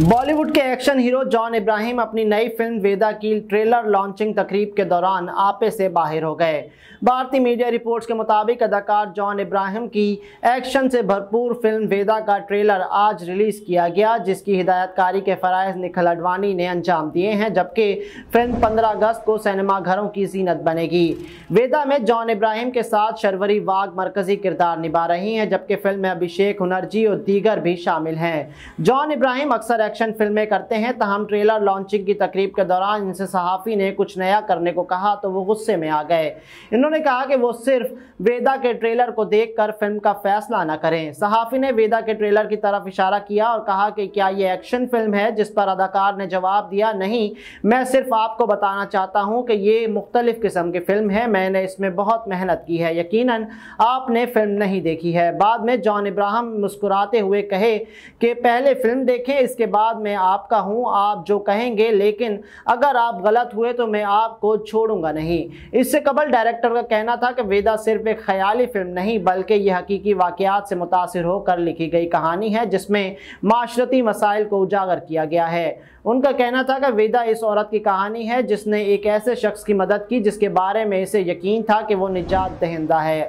बॉलीवुड के action hero John Ibrahim अपनी नई फिल्म वेदा की ट्रेलर लॉन्चिंग तकरीब के दौरान आपे से बाहर हो गए भारतीय मीडिया रिपोर्ट्स के मुताबिक अदाकार जॉन इब्राहिम की एक्शन से भरपूर फिल्म वेदा का ट्रेलर आज रिलीज़ किया गया जिसकी हिदायतकारी के फ़रज़ निखिल अडवाणी ने अंजाम दिए हैं जबकि फिल्म पंद्रह अगस्त को सिनेमाघरों की जीनत बनेगी वेदा में जॉन इब्राहिम के साथ शर्वरी वाघ मरकजी किरदार निभा रही हैं जबकि फिल्म में अभिषेक हुनर्जी और दीगर भी शामिल हैं जॉन इब्राहिम अक्सर एक्शन फिल्में करते हैं तहम ट्रेलर लॉन्चिंग की तकरीब के दौरान इनसे सहाफ़ी ने कुछ नया करने को कहा तो वो गुस्से में आ गए इन्होंने कहा कि वो सिर्फ वेदा के ट्रेलर को देख कर फिल्म का फैसला ना करें सहाफ़ी ने वेदा के ट्रेलर की तरफ इशारा किया और कहा कि क्या ये एक्शन फिल्म है जिस पर अदाकार ने जवाब दिया नहीं मैं सिर्फ आपको बताना चाहता हूँ कि ये मुख्तलिफ़ किस्म की फ़िल्म है मैंने इसमें बहुत मेहनत की है यकीन आपने फिल्म नहीं देखी है बाद में जॉन इब्राहम मुस्कुराते हुए कहे कि पहले फिल्म देखें इसके बाद मैं आपका हूँ आप जो कहेंगे लेकिन अगर आप गलत हुए तो मैं आपको छोड़ूंगा नहीं इससे कबल डायरेक्टर का कहना था कि वेदा सिर्फ एक ख्याली फिल्म नहीं बल्कि यह हकीकी वाकियात से मुतासर होकर लिखी गई कहानी है जिसमें माशरती मसाइल को उजागर किया गया है उनका कहना था कि वेदा इस औरत की कहानी है जिसने एक ऐसे शख्स की मदद की जिसके बारे में इसे यकीन था कि वो निजात दहिंदा है